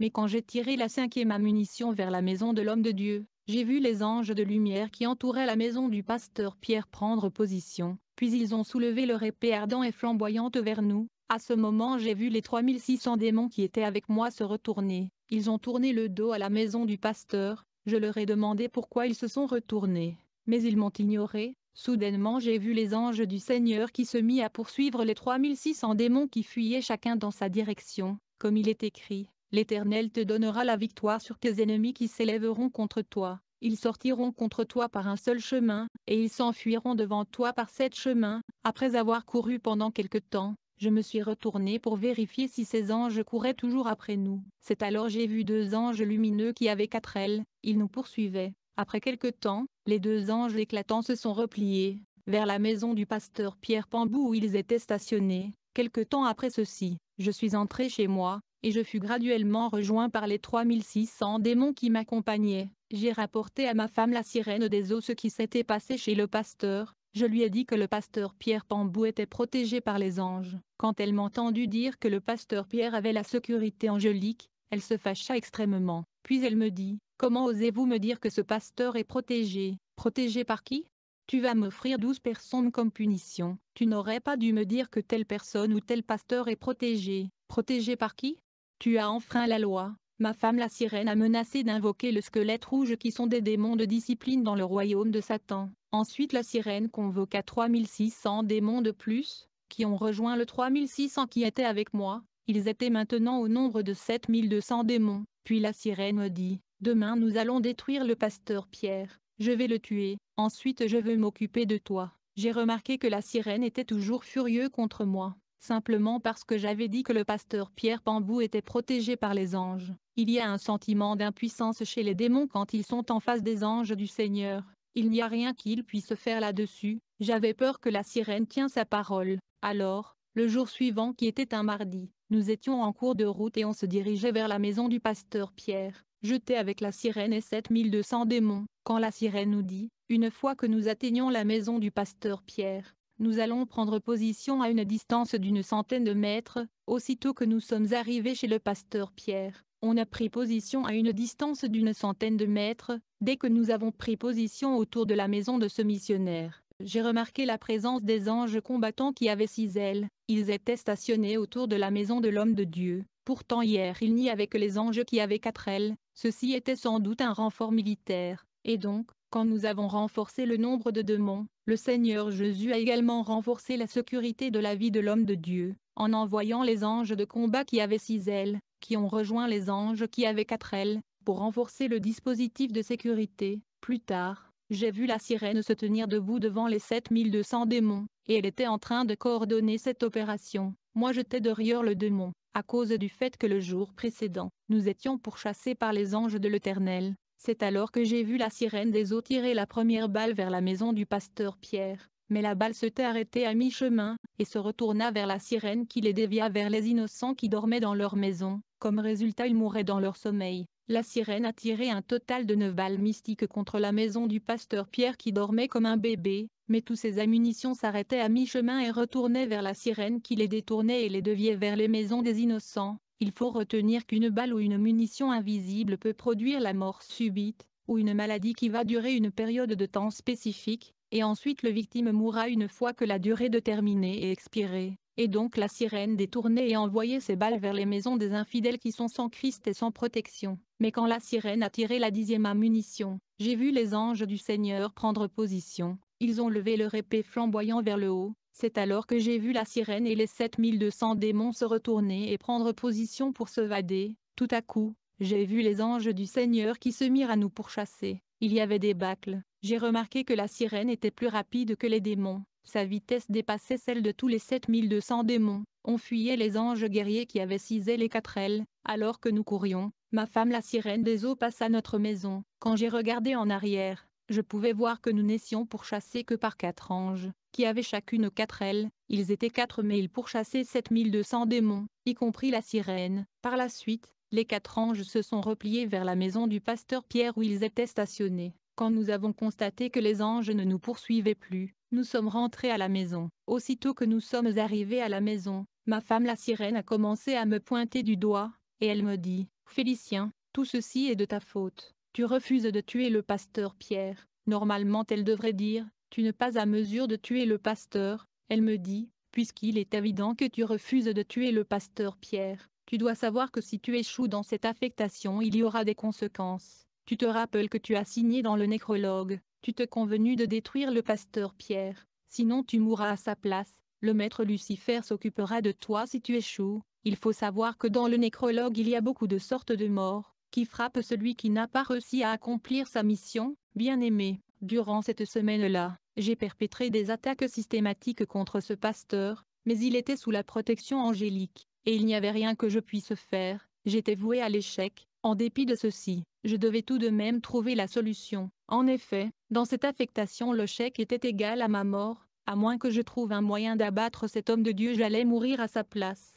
Mais quand j'ai tiré la cinquième ammunition vers la maison de l'homme de Dieu, j'ai vu les anges de lumière qui entouraient la maison du pasteur Pierre prendre position, puis ils ont soulevé leur épée ardente et flamboyante vers nous, à ce moment j'ai vu les 3600 démons qui étaient avec moi se retourner. Ils ont tourné le dos à la maison du pasteur, je leur ai demandé pourquoi ils se sont retournés. Mais ils m'ont ignoré, soudainement j'ai vu les anges du Seigneur qui se mit à poursuivre les 3600 démons qui fuyaient chacun dans sa direction, comme il est écrit. L'Éternel te donnera la victoire sur tes ennemis qui s'élèveront contre toi. Ils sortiront contre toi par un seul chemin, et ils s'enfuiront devant toi par sept chemins, après avoir couru pendant quelque temps, je me suis retourné pour vérifier si ces anges couraient toujours après nous. C'est alors j'ai vu deux anges lumineux qui avaient quatre ailes, ils nous poursuivaient. Après quelque temps, les deux anges éclatants se sont repliés, vers la maison du pasteur Pierre Pambou où ils étaient stationnés. Quelque temps après ceci, je suis entré chez moi, et je fus graduellement rejoint par les 3600 démons qui m'accompagnaient. J'ai rapporté à ma femme la sirène des eaux ce qui s'était passé chez le pasteur, je lui ai dit que le pasteur Pierre Pambou était protégé par les anges. Quand elle m'a entendu dire que le pasteur Pierre avait la sécurité angélique, elle se fâcha extrêmement. Puis elle me dit, comment osez-vous me dire que ce pasteur est protégé Protégé par qui Tu vas m'offrir douze personnes comme punition. Tu n'aurais pas dû me dire que telle personne ou tel pasteur est protégé. Protégé par qui Tu as enfreint la loi. Ma femme la sirène a menacé d'invoquer le squelette rouge qui sont des démons de discipline dans le royaume de Satan. Ensuite la sirène convoqua 3600 démons de plus, qui ont rejoint le 3600 qui étaient avec moi, ils étaient maintenant au nombre de 7200 démons, puis la sirène me dit, demain nous allons détruire le pasteur Pierre, je vais le tuer, ensuite je veux m'occuper de toi. J'ai remarqué que la sirène était toujours furieux contre moi, simplement parce que j'avais dit que le pasteur Pierre Pambou était protégé par les anges. Il y a un sentiment d'impuissance chez les démons quand ils sont en face des anges du Seigneur. Il n'y a rien qu'il puisse faire là-dessus, j'avais peur que la sirène tient sa parole. Alors, le jour suivant qui était un mardi, nous étions en cours de route et on se dirigeait vers la maison du pasteur Pierre, jeté avec la sirène et 7200 démons, quand la sirène nous dit, une fois que nous atteignons la maison du pasteur Pierre, nous allons prendre position à une distance d'une centaine de mètres, aussitôt que nous sommes arrivés chez le pasteur Pierre, on a pris position à une distance d'une centaine de mètres, dès que nous avons pris position autour de la maison de ce missionnaire. J'ai remarqué la présence des anges combattants qui avaient six ailes, ils étaient stationnés autour de la maison de l'homme de Dieu. Pourtant hier il n'y avait que les anges qui avaient quatre ailes, ceci était sans doute un renfort militaire, et donc, quand nous avons renforcé le nombre de démons, le Seigneur Jésus a également renforcé la sécurité de la vie de l'homme de Dieu, en envoyant les anges de combat qui avaient six ailes, qui ont rejoint les anges qui avaient quatre ailes, pour renforcer le dispositif de sécurité. Plus tard, j'ai vu la sirène se tenir debout devant les 7200 démons, et elle était en train de coordonner cette opération. Moi j'étais derrière le démon, à cause du fait que le jour précédent, nous étions pourchassés par les anges de l'Éternel, c'est alors que j'ai vu la sirène des eaux tirer la première balle vers la maison du pasteur Pierre, mais la balle s'était arrêtée à mi-chemin, et se retourna vers la sirène qui les dévia vers les innocents qui dormaient dans leur maison, comme résultat ils mouraient dans leur sommeil. La sirène a tiré un total de neuf balles mystiques contre la maison du pasteur Pierre qui dormait comme un bébé, mais tous ses ammunitions s'arrêtaient à mi-chemin et retournaient vers la sirène qui les détournait et les deviait vers les maisons des innocents, il faut retenir qu'une balle ou une munition invisible peut produire la mort subite, ou une maladie qui va durer une période de temps spécifique, et ensuite le victime mourra une fois que la durée de déterminée est expirée, et donc la sirène détournée et envoyait ses balles vers les maisons des infidèles qui sont sans Christ et sans protection. Mais quand la sirène a tiré la dixième ammunition, j'ai vu les anges du Seigneur prendre position, ils ont levé leur épée flamboyant vers le haut, c'est alors que j'ai vu la sirène et les 7200 démons se retourner et prendre position pour se vader. Tout à coup, j'ai vu les anges du Seigneur qui se mirent à nous pourchasser. Il y avait des bâcles. J'ai remarqué que la sirène était plus rapide que les démons. Sa vitesse dépassait celle de tous les 7200 démons. On fuyait les anges guerriers qui avaient cisé les quatre ailes, alors que nous courions. Ma femme la sirène des eaux passa notre maison. Quand j'ai regardé en arrière, je pouvais voir que nous n'étions pourchassés que par quatre anges, qui avaient chacune quatre ailes, ils étaient quatre mais ils pourchassaient 7200 démons, y compris la sirène. Par la suite, les quatre anges se sont repliés vers la maison du pasteur Pierre où ils étaient stationnés. Quand nous avons constaté que les anges ne nous poursuivaient plus, nous sommes rentrés à la maison. Aussitôt que nous sommes arrivés à la maison, ma femme la sirène a commencé à me pointer du doigt, et elle me dit, Félicien, tout ceci est de ta faute. Tu refuses de tuer le pasteur Pierre. Normalement elle devrait dire, tu n'es pas à mesure de tuer le pasteur. Elle me dit, puisqu'il est évident que tu refuses de tuer le pasteur Pierre, tu dois savoir que si tu échoues dans cette affectation il y aura des conséquences. Tu te rappelles que tu as signé dans le nécrologue, tu te convenu de détruire le pasteur Pierre, sinon tu mourras à sa place, le maître Lucifer s'occupera de toi si tu échoues. Il faut savoir que dans le nécrologue il y a beaucoup de sortes de morts, qui frappe celui qui n'a pas réussi à accomplir sa mission, bien-aimé. Durant cette semaine-là, j'ai perpétré des attaques systématiques contre ce pasteur, mais il était sous la protection angélique, et il n'y avait rien que je puisse faire, j'étais voué à l'échec, en dépit de ceci, je devais tout de même trouver la solution. En effet, dans cette affectation le chèque était égal à ma mort, à moins que je trouve un moyen d'abattre cet homme de Dieu j'allais mourir à sa place.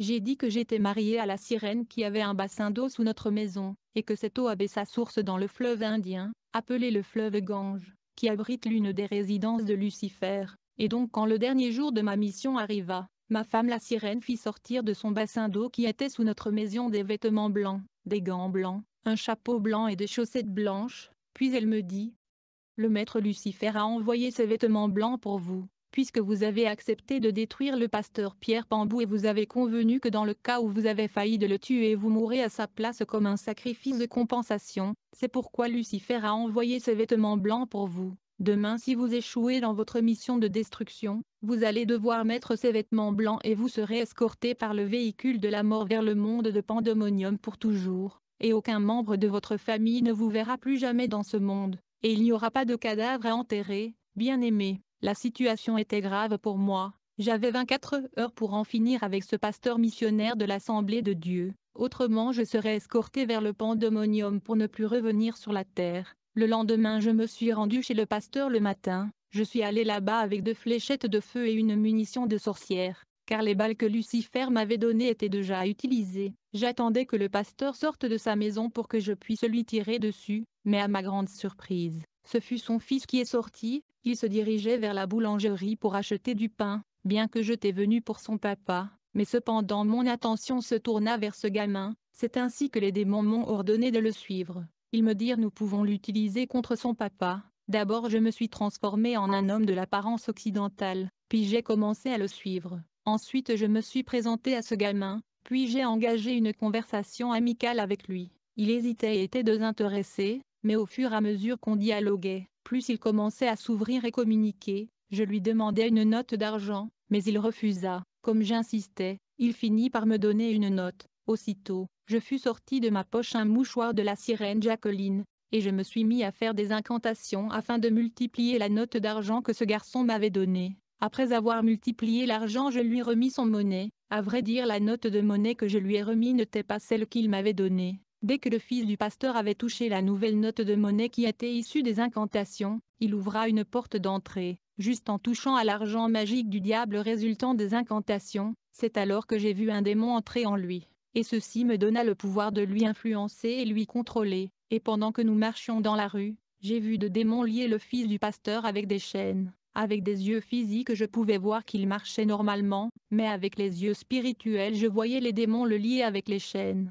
J'ai dit que j'étais mariée à la sirène qui avait un bassin d'eau sous notre maison, et que cette eau avait sa source dans le fleuve indien, appelé le fleuve Gange, qui abrite l'une des résidences de Lucifer, et donc quand le dernier jour de ma mission arriva, ma femme la sirène fit sortir de son bassin d'eau qui était sous notre maison des vêtements blancs, des gants blancs, un chapeau blanc et des chaussettes blanches, puis elle me dit « Le maître Lucifer a envoyé ces vêtements blancs pour vous, puisque vous avez accepté de détruire le pasteur Pierre Pambou et vous avez convenu que dans le cas où vous avez failli de le tuer, vous mourrez à sa place comme un sacrifice de compensation, c'est pourquoi Lucifer a envoyé ses vêtements blancs pour vous. Demain si vous échouez dans votre mission de destruction, vous allez devoir mettre ces vêtements blancs et vous serez escorté par le véhicule de la mort vers le monde de Pandemonium pour toujours, et aucun membre de votre famille ne vous verra plus jamais dans ce monde, et il n'y aura pas de cadavre à enterrer, bien aimé. La situation était grave pour moi. J'avais 24 heures pour en finir avec ce pasteur missionnaire de l'Assemblée de Dieu. Autrement je serais escorté vers le pandémonium pour ne plus revenir sur la terre. Le lendemain je me suis rendu chez le pasteur le matin. Je suis allé là-bas avec deux fléchettes de feu et une munition de sorcière car les balles que Lucifer m'avait données étaient déjà utilisées. J'attendais que le pasteur sorte de sa maison pour que je puisse lui tirer dessus, mais à ma grande surprise, ce fut son fils qui est sorti, il se dirigeait vers la boulangerie pour acheter du pain, bien que j'étais venu pour son papa, mais cependant mon attention se tourna vers ce gamin, c'est ainsi que les démons m'ont ordonné de le suivre. Ils me dirent nous pouvons l'utiliser contre son papa. D'abord je me suis transformé en un homme de l'apparence occidentale, puis j'ai commencé à le suivre. Ensuite je me suis présenté à ce gamin, puis j'ai engagé une conversation amicale avec lui. Il hésitait et était désintéressé, mais au fur et à mesure qu'on dialoguait, plus il commençait à s'ouvrir et communiquer, je lui demandais une note d'argent, mais il refusa. Comme j'insistais, il finit par me donner une note. Aussitôt, je fus sorti de ma poche un mouchoir de la sirène Jacqueline, et je me suis mis à faire des incantations afin de multiplier la note d'argent que ce garçon m'avait donnée. Après avoir multiplié l'argent je lui remis son monnaie, à vrai dire la note de monnaie que je lui ai remis n'était pas celle qu'il m'avait donnée. Dès que le fils du pasteur avait touché la nouvelle note de monnaie qui était issue des incantations, il ouvra une porte d'entrée, juste en touchant à l'argent magique du diable résultant des incantations, c'est alors que j'ai vu un démon entrer en lui, et ceci me donna le pouvoir de lui influencer et lui contrôler, et pendant que nous marchions dans la rue, j'ai vu de démons lier le fils du pasteur avec des chaînes. Avec des yeux physiques je pouvais voir qu'il marchait normalement, mais avec les yeux spirituels je voyais les démons le lier avec les chaînes.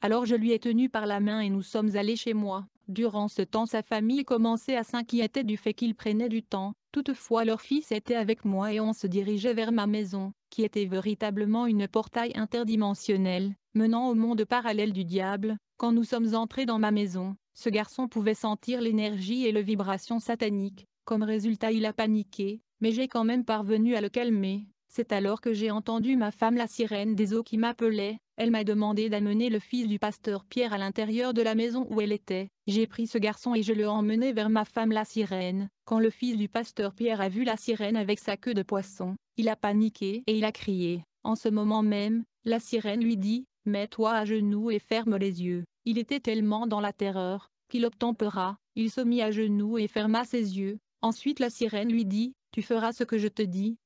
Alors je lui ai tenu par la main et nous sommes allés chez moi. Durant ce temps sa famille commençait à s'inquiéter du fait qu'il prenait du temps, toutefois leur fils était avec moi et on se dirigeait vers ma maison, qui était véritablement une portail interdimensionnelle, menant au monde parallèle du diable, quand nous sommes entrés dans ma maison, ce garçon pouvait sentir l'énergie et le vibration satanique, comme résultat il a paniqué, mais j'ai quand même parvenu à le calmer, c'est alors que j'ai entendu ma femme la sirène des eaux qui m'appelait, elle m'a demandé d'amener le fils du pasteur Pierre à l'intérieur de la maison où elle était. J'ai pris ce garçon et je l'ai emmené vers ma femme la sirène. Quand le fils du pasteur Pierre a vu la sirène avec sa queue de poisson, il a paniqué et il a crié. En ce moment même, la sirène lui dit, Mets-toi à genoux et ferme les yeux. Il était tellement dans la terreur, qu'il obtempéra, il se mit à genoux et ferma ses yeux. Ensuite la sirène lui dit, Tu feras ce que je te dis,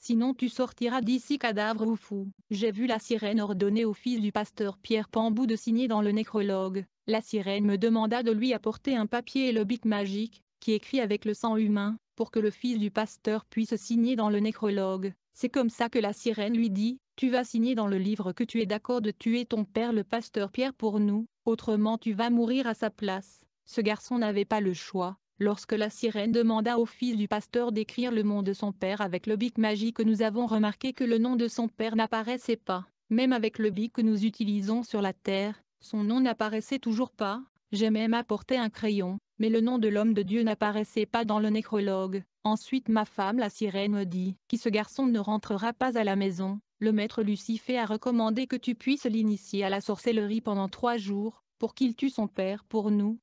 sinon tu sortiras d'ici cadavre ou fou. J'ai vu la sirène ordonner au fils du pasteur Pierre Pambou de signer dans le nécrologue. La sirène me demanda de lui apporter un papier et le bic magique, qui écrit avec le sang humain, pour que le fils du pasteur puisse signer dans le nécrologue. C'est comme ça que la sirène lui dit, tu vas signer dans le livre que tu es d'accord de tuer ton père le pasteur Pierre pour nous, autrement tu vas mourir à sa place. Ce garçon n'avait pas le choix, Lorsque la sirène demanda au fils du pasteur d'écrire le nom de son père avec le bic magique, nous avons remarqué que le nom de son père n'apparaissait pas. Même avec le bic que nous utilisons sur la terre, son nom n'apparaissait toujours pas. J'ai même apporté un crayon, mais le nom de l'homme de Dieu n'apparaissait pas dans le nécrologue. Ensuite ma femme la sirène me dit, « Qui ce garçon ne rentrera pas à la maison, le maître Lucifer a recommandé que tu puisses l'initier à la sorcellerie pendant trois jours, pour qu'il tue son père pour nous.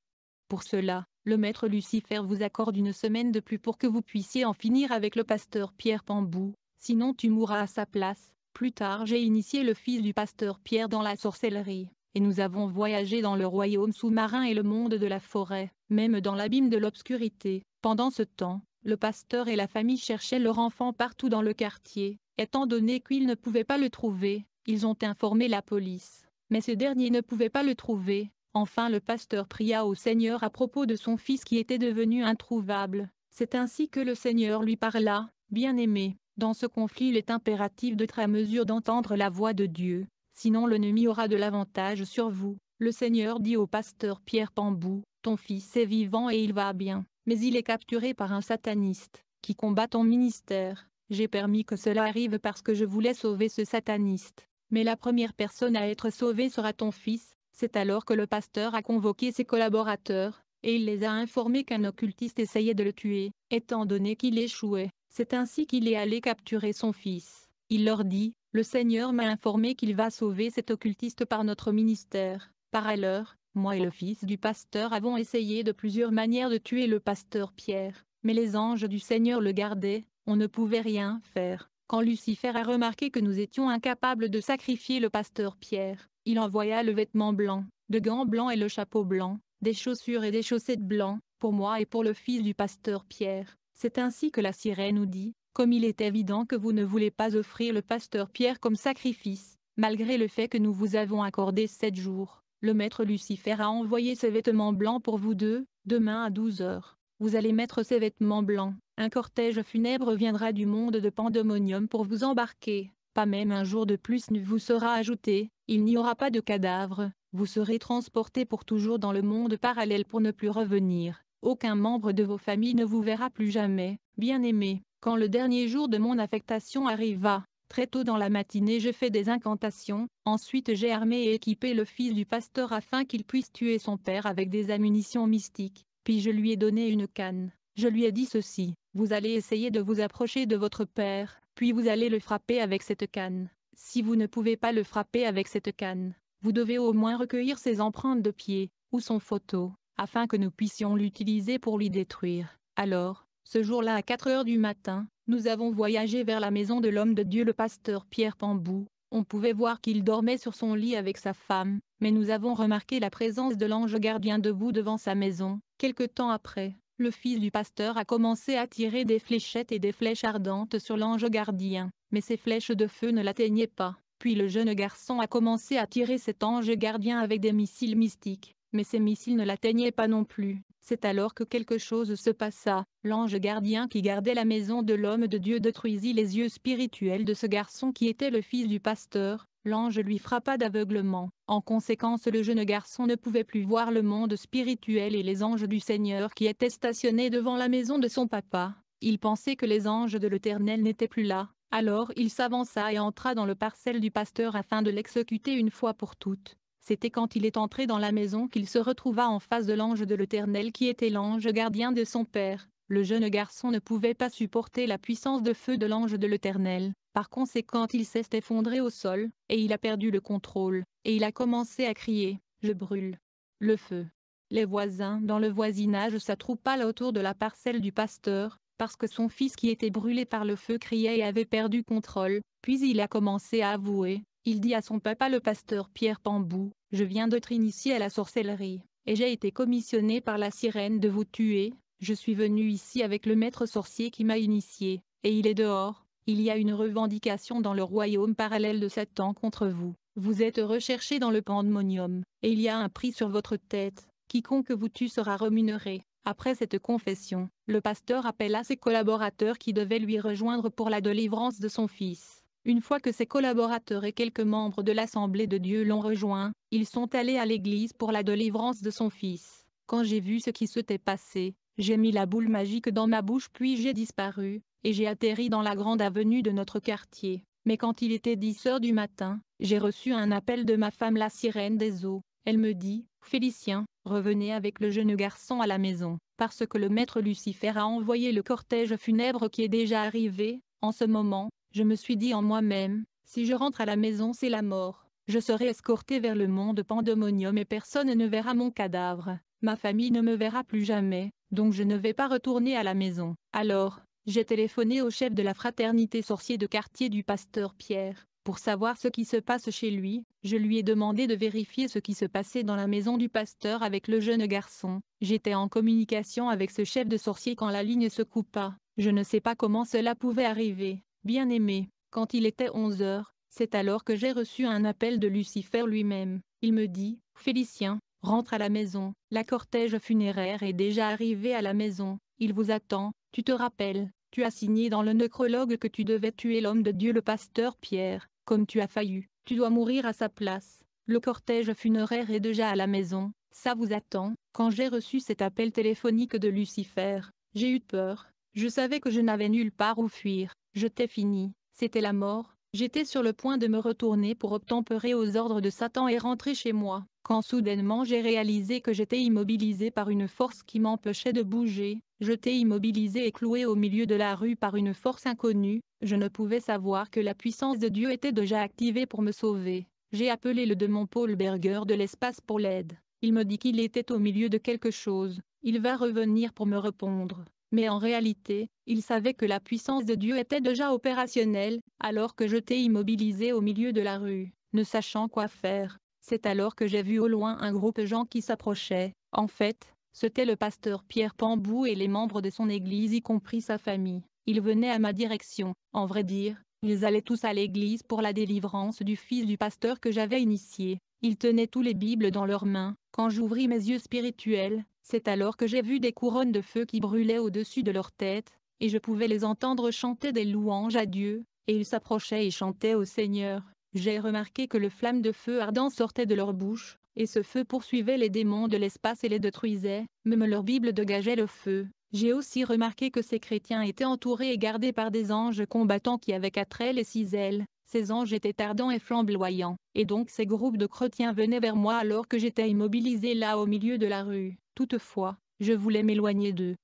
Pour cela, le maître Lucifer vous accorde une semaine de plus pour que vous puissiez en finir avec le pasteur Pierre Pambou, sinon tu mourras à sa place. Plus tard j'ai initié le fils du pasteur Pierre dans la sorcellerie, et nous avons voyagé dans le royaume sous-marin et le monde de la forêt, même dans l'abîme de l'obscurité. Pendant ce temps, le pasteur et la famille cherchaient leur enfant partout dans le quartier, étant donné qu'ils ne pouvaient pas le trouver, ils ont informé la police. Mais ce dernier ne pouvait pas le trouver, Enfin le pasteur pria au Seigneur à propos de son fils qui était devenu introuvable. C'est ainsi que le Seigneur lui parla, Bien-aimé, dans ce conflit il est impératif d'être à mesure d'entendre la voix de Dieu, sinon l'ennemi aura de l'avantage sur vous. Le Seigneur dit au pasteur Pierre Pambou, Ton fils est vivant et il va bien, mais il est capturé par un sataniste, qui combat ton ministère. J'ai permis que cela arrive parce que je voulais sauver ce sataniste. Mais la première personne à être sauvée sera ton fils, c'est alors que le pasteur a convoqué ses collaborateurs, et il les a informés qu'un occultiste essayait de le tuer, étant donné qu'il échouait. C'est ainsi qu'il est allé capturer son fils. Il leur dit, le Seigneur m'a informé qu'il va sauver cet occultiste par notre ministère. Par ailleurs, moi et le fils du pasteur avons essayé de plusieurs manières de tuer le pasteur Pierre, mais les anges du Seigneur le gardaient, on ne pouvait rien faire. Quand Lucifer a remarqué que nous étions incapables de sacrifier le pasteur Pierre, il envoya le vêtement blanc, de gants blancs et le chapeau blanc, des chaussures et des chaussettes blancs, pour moi et pour le fils du pasteur Pierre. C'est ainsi que la sirène nous dit, comme il est évident que vous ne voulez pas offrir le pasteur Pierre comme sacrifice, malgré le fait que nous vous avons accordé sept jours, le maître Lucifer a envoyé ses vêtements blancs pour vous deux, demain à 12 heures. Vous allez mettre ces vêtements blancs, un cortège funèbre viendra du monde de Pandemonium pour vous embarquer pas même un jour de plus ne vous sera ajouté, il n'y aura pas de cadavre, vous serez transporté pour toujours dans le monde parallèle pour ne plus revenir, aucun membre de vos familles ne vous verra plus jamais, bien aimé quand le dernier jour de mon affectation arriva, Très tôt dans la matinée je fais des incantations, ensuite j'ai armé et équipé le fils du pasteur afin qu'il puisse tuer son père avec des ammunitions mystiques, puis je lui ai donné une canne. Je lui ai dit ceci, vous allez essayer de vous approcher de votre père, puis vous allez le frapper avec cette canne. Si vous ne pouvez pas le frapper avec cette canne, vous devez au moins recueillir ses empreintes de pied, ou son photo, afin que nous puissions l'utiliser pour lui détruire. Alors, ce jour-là à 4 heures du matin, nous avons voyagé vers la maison de l'homme de Dieu le pasteur Pierre Pambou. On pouvait voir qu'il dormait sur son lit avec sa femme, mais nous avons remarqué la présence de l'ange gardien debout devant sa maison, quelque temps après le fils du pasteur a commencé à tirer des fléchettes et des flèches ardentes sur l'ange gardien, mais ses flèches de feu ne l'atteignaient pas. Puis le jeune garçon a commencé à tirer cet ange gardien avec des missiles mystiques, mais ces missiles ne l'atteignaient pas non plus. C'est alors que quelque chose se passa, l'ange gardien qui gardait la maison de l'homme de Dieu détruisit les yeux spirituels de ce garçon qui était le fils du pasteur, l'ange lui frappa d'aveuglement. En conséquence le jeune garçon ne pouvait plus voir le monde spirituel et les anges du Seigneur qui étaient stationnés devant la maison de son papa. Il pensait que les anges de l'Éternel n'étaient plus là, alors il s'avança et entra dans le parcelle du pasteur afin de l'exécuter une fois pour toutes. C'était quand il est entré dans la maison qu'il se retrouva en face de l'ange de l'Éternel qui était l'ange gardien de son père. Le jeune garçon ne pouvait pas supporter la puissance de feu de l'ange de l'Éternel. Par conséquent il s'est effondré au sol, et il a perdu le contrôle, et il a commencé à crier, je brûle. Le feu. Les voisins dans le voisinage s'attroupaient autour de la parcelle du pasteur, parce que son fils qui était brûlé par le feu criait et avait perdu contrôle, puis il a commencé à avouer, il dit à son papa le pasteur Pierre Pambou, je viens d'être initié à la sorcellerie, et j'ai été commissionné par la sirène de vous tuer, je suis venu ici avec le maître sorcier qui m'a initié, et il est dehors, il y a une revendication dans le royaume parallèle de Satan contre vous. Vous êtes recherché dans le pandemonium, et il y a un prix sur votre tête. Quiconque vous tue sera rémunéré. Après cette confession, le pasteur appela ses collaborateurs qui devaient lui rejoindre pour la délivrance de son fils. Une fois que ses collaborateurs et quelques membres de l'Assemblée de Dieu l'ont rejoint, ils sont allés à l'église pour la délivrance de son fils. Quand j'ai vu ce qui s'était passé, j'ai mis la boule magique dans ma bouche puis j'ai disparu, et j'ai atterri dans la grande avenue de notre quartier. Mais quand il était 10 heures du matin, j'ai reçu un appel de ma femme la sirène des eaux. Elle me dit, Félicien, revenez avec le jeune garçon à la maison, parce que le maître Lucifer a envoyé le cortège funèbre qui est déjà arrivé, en ce moment, je me suis dit en moi-même, si je rentre à la maison c'est la mort, je serai escorté vers le monde pandemonium et personne ne verra mon cadavre, ma famille ne me verra plus jamais, donc je ne vais pas retourner à la maison. Alors, j'ai téléphoné au chef de la fraternité sorcier de quartier du pasteur Pierre, pour savoir ce qui se passe chez lui, je lui ai demandé de vérifier ce qui se passait dans la maison du pasteur avec le jeune garçon. J'étais en communication avec ce chef de sorcier quand la ligne se coupa. Je ne sais pas comment cela pouvait arriver. Bien aimé, quand il était 11 heures, c'est alors que j'ai reçu un appel de Lucifer lui-même. Il me dit, Félicien, rentre à la maison. La cortège funéraire est déjà arrivée à la maison. Il vous attend, tu te rappelles, tu as signé dans le necrologue que tu devais tuer l'homme de Dieu le pasteur Pierre, comme tu as failli, tu dois mourir à sa place. Le cortège funéraire est déjà à la maison, ça vous attend. Quand j'ai reçu cet appel téléphonique de Lucifer, j'ai eu peur. Je savais que je n'avais nulle part où fuir. Je t'ai fini. C'était la mort. J'étais sur le point de me retourner pour obtempérer aux ordres de Satan et rentrer chez moi, quand soudainement j'ai réalisé que j'étais immobilisé par une force qui m'empêchait de bouger. Jeté immobilisé et cloué au milieu de la rue par une force inconnue, je ne pouvais savoir que la puissance de Dieu était déjà activée pour me sauver. J'ai appelé le démon Paul Berger de l'espace pour l'aide. Il me dit qu'il était au milieu de quelque chose, il va revenir pour me répondre. Mais en réalité, il savait que la puissance de Dieu était déjà opérationnelle, alors que j'étais immobilisé au milieu de la rue, ne sachant quoi faire. C'est alors que j'ai vu au loin un groupe de gens qui s'approchaient, En fait, c'était le pasteur Pierre Pambou et les membres de son église y compris sa famille. Ils venaient à ma direction, en vrai dire, ils allaient tous à l'église pour la délivrance du fils du pasteur que j'avais initié. Ils tenaient tous les Bibles dans leurs mains. Quand j'ouvris mes yeux spirituels, c'est alors que j'ai vu des couronnes de feu qui brûlaient au-dessus de leurs têtes, et je pouvais les entendre chanter des louanges à Dieu, et ils s'approchaient et chantaient au Seigneur. J'ai remarqué que le flamme de feu ardent sortait de leur bouche, et ce feu poursuivait les démons de l'espace et les détruisait, même leur Bible dégageait le feu. J'ai aussi remarqué que ces chrétiens étaient entourés et gardés par des anges combattants qui avaient quatre ailes et six ailes, ces anges étaient ardents et flamboyants, et donc ces groupes de chrétiens venaient vers moi alors que j'étais immobilisé là au milieu de la rue. Toutefois, je voulais m'éloigner d'eux.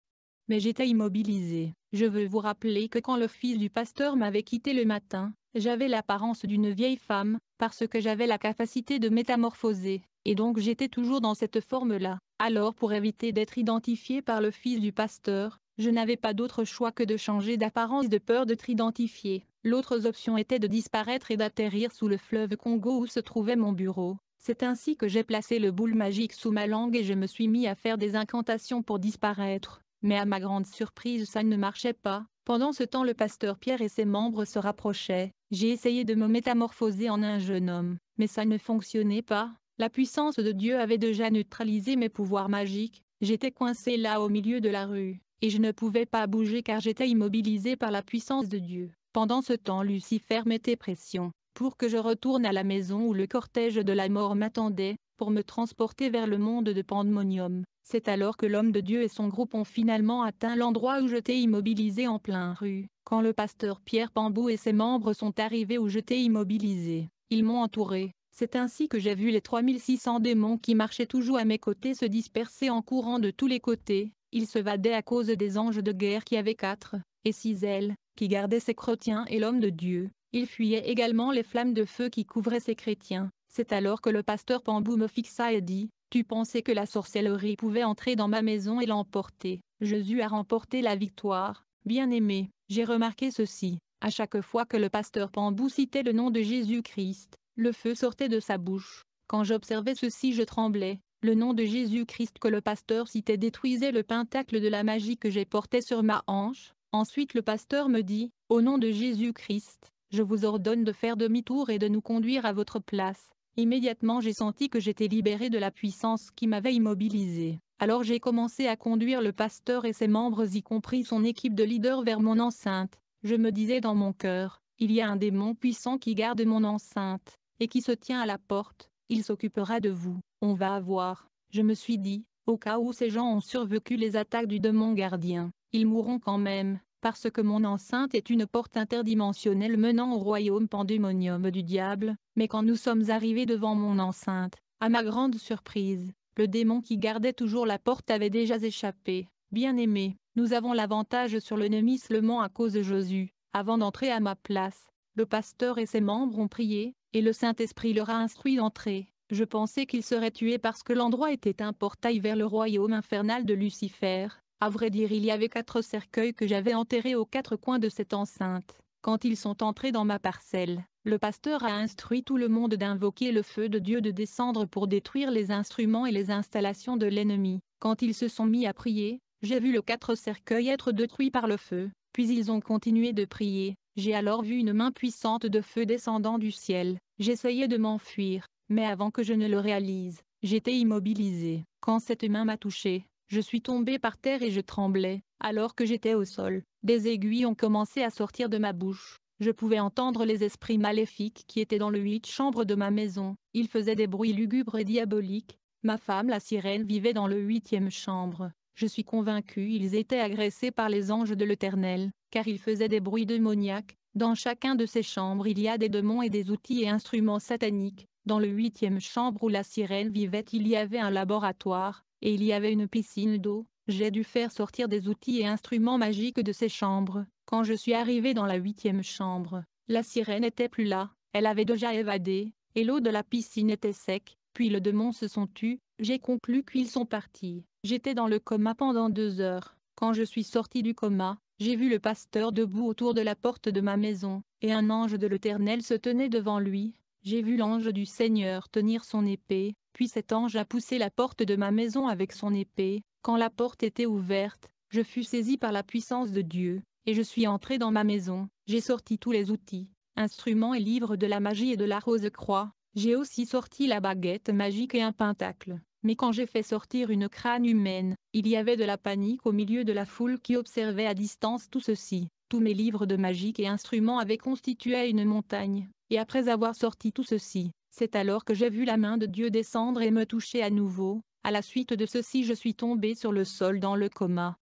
Mais j'étais immobilisé. Je veux vous rappeler que quand le fils du pasteur m'avait quitté le matin, j'avais l'apparence d'une vieille femme, parce que j'avais la capacité de métamorphoser. Et donc j'étais toujours dans cette forme-là. Alors pour éviter d'être identifié par le fils du pasteur, je n'avais pas d'autre choix que de changer d'apparence de peur d'être identifié. L'autre option était de disparaître et d'atterrir sous le fleuve Congo où se trouvait mon bureau. C'est ainsi que j'ai placé le boule magique sous ma langue et je me suis mis à faire des incantations pour disparaître. Mais à ma grande surprise ça ne marchait pas. Pendant ce temps le pasteur Pierre et ses membres se rapprochaient. J'ai essayé de me métamorphoser en un jeune homme, mais ça ne fonctionnait pas. La puissance de Dieu avait déjà neutralisé mes pouvoirs magiques, j'étais coincé là au milieu de la rue, et je ne pouvais pas bouger car j'étais immobilisé par la puissance de Dieu. Pendant ce temps Lucifer mettait pression, pour que je retourne à la maison où le cortège de la mort m'attendait, pour me transporter vers le monde de Pandemonium. C'est alors que l'homme de Dieu et son groupe ont finalement atteint l'endroit où j'étais immobilisé en plein rue. Quand le pasteur Pierre Pambou et ses membres sont arrivés où j'étais immobilisé, ils m'ont entouré, c'est ainsi que j'ai vu les 3600 démons qui marchaient toujours à mes côtés se disperser en courant de tous les côtés, ils se vadaient à cause des anges de guerre qui avaient quatre et six ailes, qui gardaient ses chrétiens et l'homme de Dieu, ils fuyaient également les flammes de feu qui couvraient ses chrétiens, c'est alors que le pasteur Pambou me fixa et dit, tu pensais que la sorcellerie pouvait entrer dans ma maison et l'emporter, Jésus a remporté la victoire, bien-aimé, j'ai remarqué ceci, à chaque fois que le pasteur Pambou citait le nom de Jésus-Christ, le feu sortait de sa bouche. Quand j'observais ceci je tremblais. Le nom de Jésus-Christ que le pasteur citait détruisait le pentacle de la magie que j'ai porté sur ma hanche. Ensuite le pasteur me dit, au nom de Jésus-Christ, je vous ordonne de faire demi-tour et de nous conduire à votre place. Immédiatement j'ai senti que j'étais libéré de la puissance qui m'avait immobilisé. Alors j'ai commencé à conduire le pasteur et ses membres y compris son équipe de leaders vers mon enceinte. Je me disais dans mon cœur, il y a un démon puissant qui garde mon enceinte et qui se tient à la porte, il s'occupera de vous, on va avoir, je me suis dit, au cas où ces gens ont survécu les attaques du démon gardien, ils mourront quand même, parce que mon enceinte est une porte interdimensionnelle menant au royaume pandémonium du diable, mais quand nous sommes arrivés devant mon enceinte, à ma grande surprise, le démon qui gardait toujours la porte avait déjà échappé. Bien aimé, nous avons l'avantage sur l'ennemi seulement à cause de Jésus. Avant d'entrer à ma place, le pasteur et ses membres ont prié, et le Saint-Esprit leur a instruit d'entrer. Je pensais qu'ils seraient tués parce que l'endroit était un portail vers le royaume infernal de Lucifer. À vrai dire, il y avait quatre cercueils que j'avais enterrés aux quatre coins de cette enceinte. Quand ils sont entrés dans ma parcelle, le pasteur a instruit tout le monde d'invoquer le feu de Dieu de descendre pour détruire les instruments et les installations de l'ennemi. Quand ils se sont mis à prier, j'ai vu le quatre cercueils être détruits par le feu, puis ils ont continué de prier, j'ai alors vu une main puissante de feu descendant du ciel. J'essayais de m'enfuir, mais avant que je ne le réalise, j'étais immobilisé. Quand cette main m'a touché, je suis tombé par terre et je tremblais. Alors que j'étais au sol, des aiguilles ont commencé à sortir de ma bouche. Je pouvais entendre les esprits maléfiques qui étaient dans le huit chambres de ma maison. Ils faisaient des bruits lugubres et diaboliques. Ma femme la sirène vivait dans le huitième chambre. Je suis convaincu ils étaient agressés par les anges de l'Éternel, car ils faisaient des bruits démoniaques, dans chacun de ces chambres il y a des démons et des outils et instruments sataniques, dans le huitième chambre où la sirène vivait il y avait un laboratoire, et il y avait une piscine d'eau, j'ai dû faire sortir des outils et instruments magiques de ces chambres, quand je suis arrivé dans la huitième chambre, la sirène n'était plus là, elle avait déjà évadé, et l'eau de la piscine était sec, puis le démons se sont tus, j'ai conclu qu'ils sont partis. J'étais dans le coma pendant deux heures. Quand je suis sorti du coma, j'ai vu le pasteur debout autour de la porte de ma maison, et un ange de l'Éternel se tenait devant lui. J'ai vu l'ange du Seigneur tenir son épée, puis cet ange a poussé la porte de ma maison avec son épée. Quand la porte était ouverte, je fus saisi par la puissance de Dieu, et je suis entré dans ma maison. J'ai sorti tous les outils, instruments et livres de la magie et de la rose-croix. J'ai aussi sorti la baguette magique et un pentacle mais quand j'ai fait sortir une crâne humaine, il y avait de la panique au milieu de la foule qui observait à distance tout ceci. Tous mes livres de magique et instruments avaient constitué une montagne, et après avoir sorti tout ceci, c'est alors que j'ai vu la main de Dieu descendre et me toucher à nouveau, à la suite de ceci je suis tombé sur le sol dans le coma.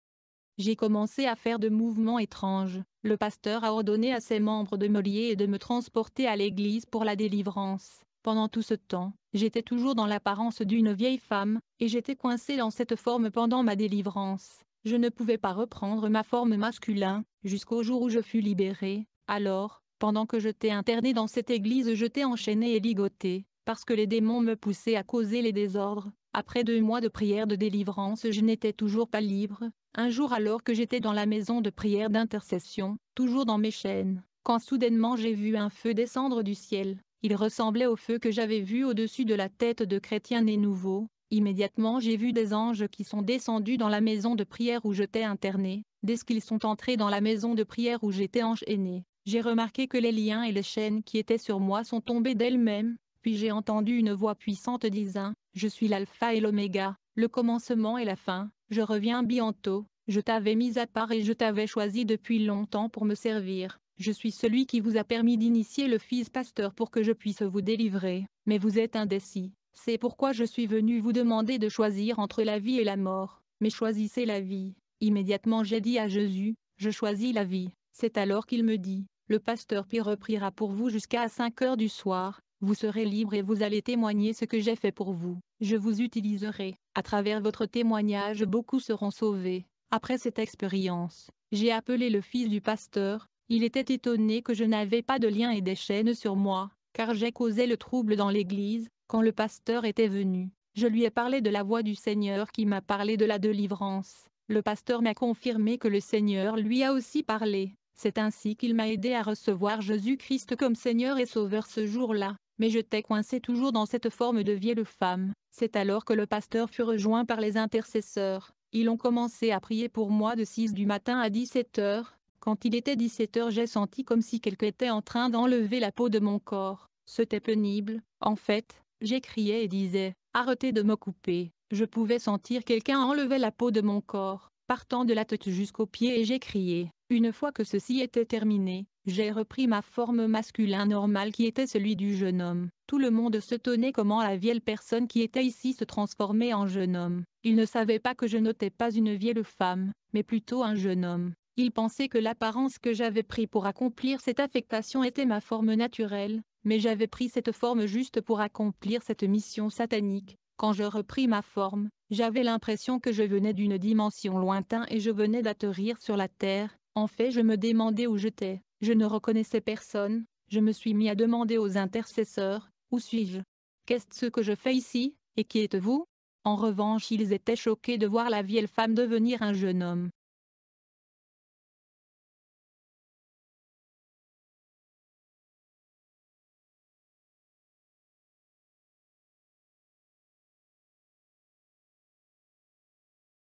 J'ai commencé à faire de mouvements étranges, le pasteur a ordonné à ses membres de me lier et de me transporter à l'église pour la délivrance. Pendant tout ce temps, j'étais toujours dans l'apparence d'une vieille femme, et j'étais coincé dans cette forme pendant ma délivrance. Je ne pouvais pas reprendre ma forme masculine, jusqu'au jour où je fus libéré. Alors, pendant que je j'étais interné dans cette église je t'ai enchaîné et ligoté, parce que les démons me poussaient à causer les désordres. Après deux mois de prière de délivrance je n'étais toujours pas libre. Un jour alors que j'étais dans la maison de prière d'intercession, toujours dans mes chaînes, quand soudainement j'ai vu un feu descendre du ciel. Il ressemblait au feu que j'avais vu au-dessus de la tête de chrétien né nouveau. Immédiatement j'ai vu des anges qui sont descendus dans la maison de prière où j'étais interné. Dès qu'ils sont entrés dans la maison de prière où j'étais enchaîné, j'ai remarqué que les liens et les chaînes qui étaient sur moi sont tombés d'elles-mêmes, puis j'ai entendu une voix puissante disant, Je suis l'alpha et l'oméga, le commencement et la fin, je reviens bientôt, je t'avais mis à part et je t'avais choisi depuis longtemps pour me servir, je suis celui qui vous a permis d'initier le fils pasteur pour que je puisse vous délivrer, mais vous êtes indécis. C'est pourquoi je suis venu vous demander de choisir entre la vie et la mort, mais choisissez la vie. Immédiatement j'ai dit à Jésus, je choisis la vie. C'est alors qu'il me dit, le pasteur Pierre repriera pour vous jusqu'à 5 heures du soir, vous serez libre et vous allez témoigner ce que j'ai fait pour vous. Je vous utiliserai. À travers votre témoignage beaucoup seront sauvés. Après cette expérience, j'ai appelé le fils du pasteur, il était étonné que je n'avais pas de liens et des chaînes sur moi, car j'ai causé le trouble dans l'église, quand le pasteur était venu. Je lui ai parlé de la voix du Seigneur qui m'a parlé de la délivrance. Le pasteur m'a confirmé que le Seigneur lui a aussi parlé. C'est ainsi qu'il m'a aidé à recevoir Jésus-Christ comme Seigneur et Sauveur ce jour-là. Mais je t'ai coincé toujours dans cette forme de vieille femme. C'est alors que le pasteur fut rejoint par les intercesseurs. Ils ont commencé à prier pour moi de 6 du matin à 17 heures. Quand il était 17 heures j'ai senti comme si quelqu'un était en train d'enlever la peau de mon corps. C'était pénible, en fait, j'écriais et disais, arrêtez de me couper. Je pouvais sentir quelqu'un enlever la peau de mon corps, partant de la tête jusqu'aux pieds et j'ai crié. Une fois que ceci était terminé, j'ai repris ma forme masculine normale qui était celui du jeune homme. Tout le monde se tenait comment la vieille personne qui était ici se transformait en jeune homme. Il ne savait pas que je n'étais pas une vieille femme, mais plutôt un jeune homme. Il pensait que l'apparence que j'avais pris pour accomplir cette affectation était ma forme naturelle, mais j'avais pris cette forme juste pour accomplir cette mission satanique. Quand je repris ma forme, j'avais l'impression que je venais d'une dimension lointaine et je venais d'atterrir sur la terre. En fait, je me demandais où j'étais. Je ne reconnaissais personne. Je me suis mis à demander aux intercesseurs, où suis-je Qu'est-ce que je fais ici, et qui êtes-vous En revanche, ils étaient choqués de voir la vieille femme devenir un jeune homme.